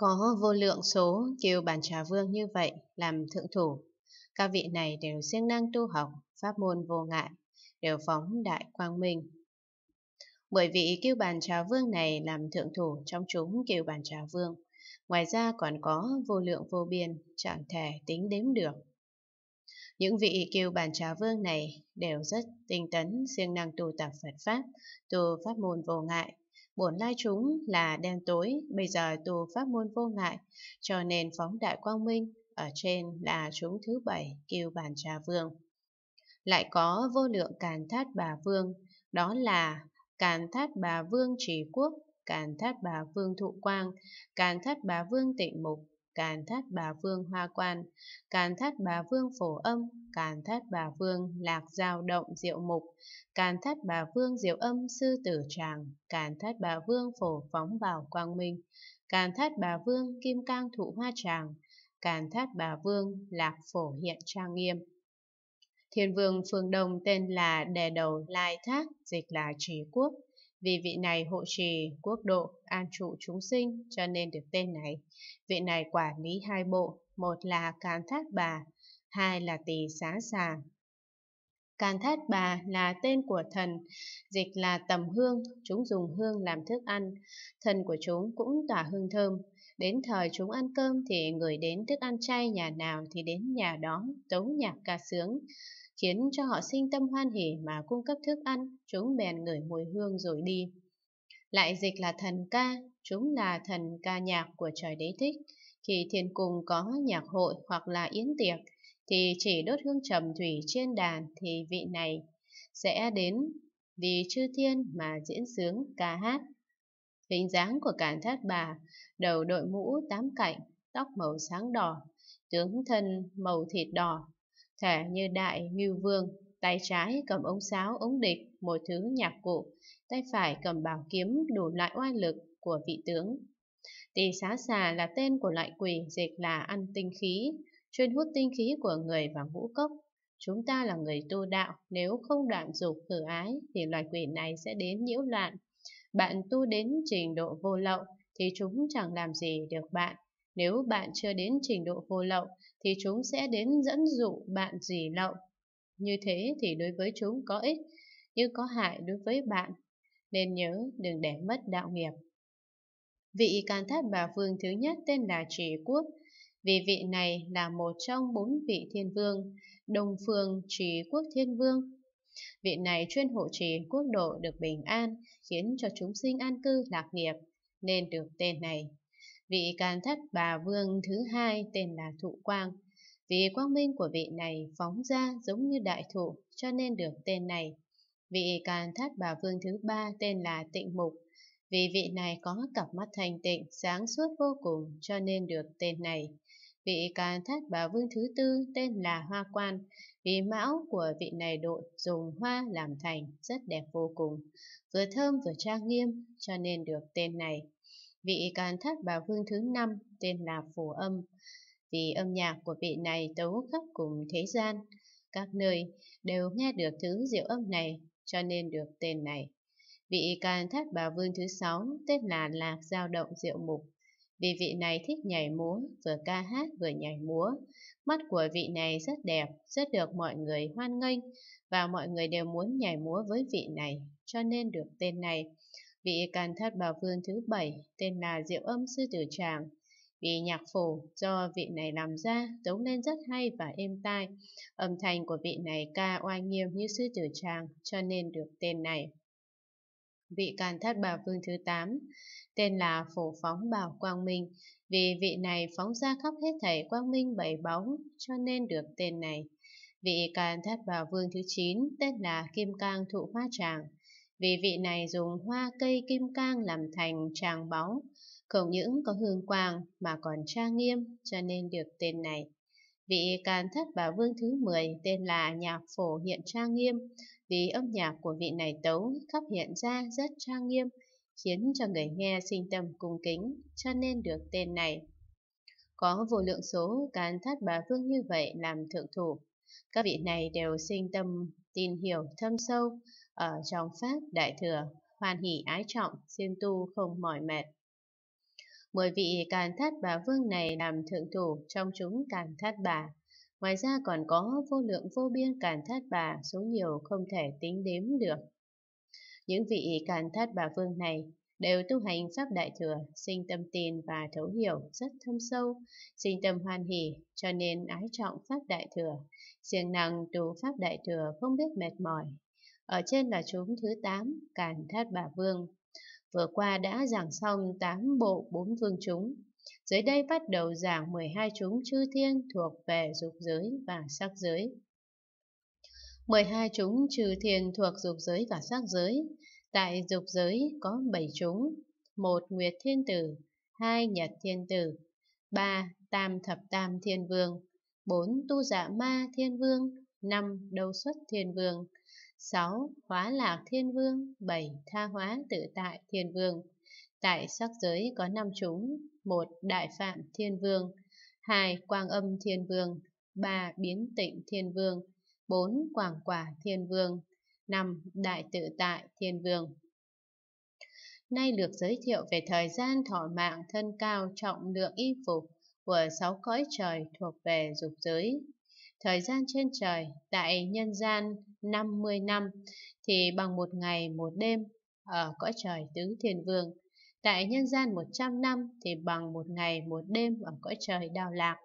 Có vô lượng số kiều bản trà vương như vậy làm thượng thủ. Các vị này đều siêng năng tu học, pháp môn vô ngại, đều phóng đại quang minh. Bởi vị kiêu bàn trà vương này làm thượng thủ trong chúng kiều bàn trà vương. Ngoài ra còn có vô lượng vô biên, chẳng thể tính đếm được. Những vị kiêu bàn trà vương này đều rất tinh tấn, siêng năng tu tập Phật Pháp, tu pháp môn vô ngại. Bổn lai chúng là đen tối, bây giờ tu pháp môn vô ngại, cho nên phóng đại quang minh, ở trên là chúng thứ bảy kiêu bàn trà vương. Lại có vô lượng càn thát bà vương, đó là càn thát bà vương trì quốc, càn thát bà vương thụ quang, càn thát bà vương tịnh mục, càn thát bà vương hoa quan, càn thát bà vương phổ âm, càn thát bà vương lạc giao động diệu mục, càn thát bà vương diệu âm sư tử tràng, càn thát bà vương phổ phóng bảo quang minh, càn thát bà vương kim cang thụ hoa tràng, càn thát bà vương lạc phổ hiện trang nghiêm. Thiên vương phương Đông tên là đề Đầu Lai Thác, dịch là Trí Quốc, vì vị này hộ trì quốc độ, an trụ chúng sinh cho nên được tên này. Vị này quản lý hai bộ, một là Càn Thát Bà, hai là Tỳ Xá Xà. Càn Thát Bà là tên của thần, dịch là tầm hương, chúng dùng hương làm thức ăn. Thần của chúng cũng tỏa hương thơm. Đến thời chúng ăn cơm thì người đến thức ăn chay nhà nào thì đến nhà đó, tấu nhạc ca sướng khiến cho họ sinh tâm hoan hỉ mà cung cấp thức ăn, chúng bèn ngửi mùi hương rồi đi. Lại dịch là thần ca, chúng là thần ca nhạc của trời đế thích. Khi thiên cung có nhạc hội hoặc là yến tiệc, thì chỉ đốt hương trầm thủy trên đàn thì vị này sẽ đến vì chư thiên mà diễn sướng ca hát. Hình dáng của cản thát bà, đầu đội mũ tám cạnh, tóc màu sáng đỏ, tướng thân màu thịt đỏ, thể như đại ngưu vương, tay trái cầm ống sáo, ống địch, một thứ nhạc cụ, tay phải cầm bảo kiếm đủ loại oai lực của vị tướng. Tỳ xá xà là tên của loại quỷ dịch là ăn tinh khí, chuyên hút tinh khí của người và ngũ cốc. Chúng ta là người tu đạo, nếu không đoạn dục khử ái thì loài quỷ này sẽ đến nhiễu loạn. Bạn tu đến trình độ vô lậu thì chúng chẳng làm gì được bạn. Nếu bạn chưa đến trình độ vô lậu, thì chúng sẽ đến dẫn dụ bạn dỉ lậu. Như thế thì đối với chúng có ích, nhưng có hại đối với bạn. Nên nhớ đừng để mất đạo nghiệp. Vị can thát bà vương thứ nhất tên là Trì Quốc. Vì vị này là một trong bốn vị thiên vương, Đông Phương Trì Quốc Thiên Vương. Vị này chuyên hộ trì quốc độ được bình an, khiến cho chúng sinh an cư lạc nghiệp, nên được tên này vị càn thất bà vương thứ hai tên là Thụ Quang. Vì quang minh của vị này phóng ra giống như đại thụ cho nên được tên này. Vị càn thất bà vương thứ ba tên là Tịnh Mục. Vì vị này có cặp mắt thanh tịnh, sáng suốt vô cùng cho nên được tên này. Vị càn thất bà vương thứ tư tên là Hoa Quan. Vì mão của vị này đội dùng hoa làm thành rất đẹp vô cùng, vừa thơm vừa trang nghiêm cho nên được tên này vị càn thất bà vương thứ năm tên là Phổ Âm. Vì âm nhạc của vị này tấu khắp cùng thế gian, các nơi đều nghe được thứ diệu âm này cho nên được tên này. Vị càn thất bà vương thứ sáu tên là Lạc Giao Động Diệu Mục. Vì vị này thích nhảy múa, vừa ca hát vừa nhảy múa. Mắt của vị này rất đẹp, rất được mọi người hoan nghênh và mọi người đều muốn nhảy múa với vị này, cho nên được tên này vị can thất bà vương thứ bảy tên là Diệu Âm Sư Tử Tràng. vị nhạc phổ do vị này làm ra tấu lên rất hay và êm tai, âm thanh của vị này ca oai nghiêm như sư tử tràng cho nên được tên này. Vị can thất bà vương thứ tám tên là Phổ Phóng Bảo Quang Minh, vì vị này phóng ra khắp hết thảy quang minh bảy bóng cho nên được tên này. Vị can thất bà vương thứ chín tên là Kim Cang Thụ Hoa Tràng, vì vị này dùng hoa cây kim cang làm thành tràng báu, không những có hương quang mà còn trang nghiêm cho nên được tên này. Vị can thất bà vương thứ 10 tên là nhạc phổ hiện trang nghiêm, vì âm nhạc của vị này tấu khắp hiện ra rất trang nghiêm, khiến cho người nghe sinh tâm cung kính, cho nên được tên này. Có vô lượng số can thất bà vương như vậy làm thượng thủ. Các vị này đều sinh tâm tin hiểu thâm sâu, ở trong Pháp Đại Thừa, hoan hỷ ái trọng, siêng tu không mỏi mệt. Mười vị càn thát bà vương này làm thượng thủ trong chúng càn thát bà. Ngoài ra còn có vô lượng vô biên càn thát bà, số nhiều không thể tính đếm được. Những vị càn thát bà vương này đều tu hành Pháp Đại Thừa, sinh tâm tin và thấu hiểu rất thâm sâu, sinh tâm hoan hỷ, cho nên ái trọng Pháp Đại Thừa. Siêng năng tu Pháp Đại Thừa không biết mệt mỏi, ở trên là chúng thứ 8, Càn Thát Bà Vương. Vừa qua đã giảng xong 8 bộ bốn vương chúng. Dưới đây bắt đầu giảng 12 chúng chư thiên thuộc về dục giới và sắc giới. 12 chúng chư thiên thuộc dục giới và sắc giới. Tại dục giới có 7 chúng. một Nguyệt Thiên Tử, hai Nhật Thiên Tử, ba Tam Thập Tam Thiên Vương, bốn Tu Dạ Ma Thiên Vương, năm đầu Xuất Thiên Vương, 6. Hóa lạc thiên vương 7. Tha hóa tự tại thiên vương Tại sắc giới có năm chúng 1. Đại phạm thiên vương 2. Quang âm thiên vương 3. Biến tịnh thiên vương 4. Quảng quả thiên vương 5. Đại tự tại thiên vương Nay được giới thiệu về thời gian thọ mạng thân cao trọng lượng y phục của sáu cõi trời thuộc về dục giới thời gian trên trời tại nhân gian 50 năm thì bằng một ngày một đêm ở cõi trời tứ thiên vương. Tại nhân gian 100 năm thì bằng một ngày một đêm ở cõi trời đào lạc.